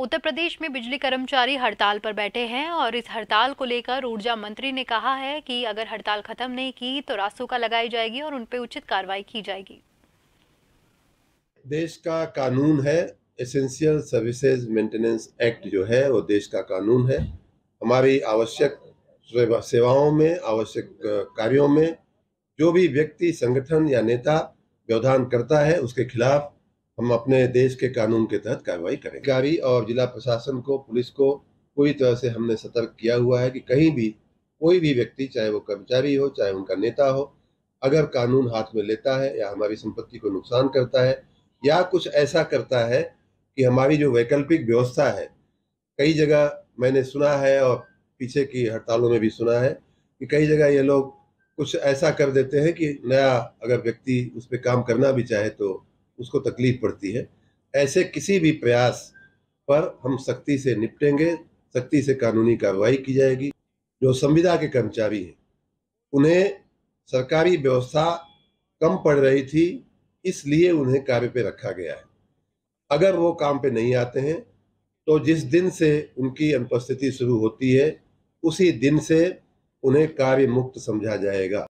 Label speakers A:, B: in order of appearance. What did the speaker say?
A: उत्तर प्रदेश में बिजली कर्मचारी हड़ताल पर बैठे हैं और इस हड़ताल को लेकर ऊर्जा मंत्री ने कहा है कि अगर हड़ताल खत्म नहीं की तो रासुका लगाई जाएगी और उनपे उचित कार्रवाई की जाएगी
B: देश का कानून है एसेंशियल सर्विसेज मेंटेनेंस एक्ट जो है वो देश का कानून है हमारी आवश्यक सेवाओं में आवश्यक कार्यों में जो भी व्यक्ति संगठन या नेता व्यवधान करता है उसके खिलाफ हम अपने देश के कानून के तहत कार्रवाई करें अधिकारी और जिला प्रशासन को पुलिस को पूरी तरह से हमने सतर्क किया हुआ है कि कहीं भी कोई भी व्यक्ति चाहे वो कर्मचारी हो चाहे उनका नेता हो अगर कानून हाथ में लेता है या हमारी संपत्ति को नुकसान करता है या कुछ ऐसा करता है कि हमारी जो वैकल्पिक व्यवस्था है कई जगह मैंने सुना है और पीछे की हड़तालों में भी सुना है कि कई जगह ये लोग कुछ ऐसा कर देते हैं कि नया अगर व्यक्ति उस पर काम करना भी चाहे तो उसको तकलीफ पड़ती है ऐसे किसी भी प्रयास पर हम सख्ती से निपटेंगे सख्ती से कानूनी कार्रवाई की जाएगी जो संविदा के कर्मचारी हैं उन्हें सरकारी व्यवस्था कम पड़ रही थी इसलिए उन्हें कार्य पे रखा गया है अगर वो काम पे नहीं आते हैं तो जिस दिन से उनकी अनुपस्थिति शुरू होती है उसी दिन से उन्हें कार्य मुक्त समझा जाएगा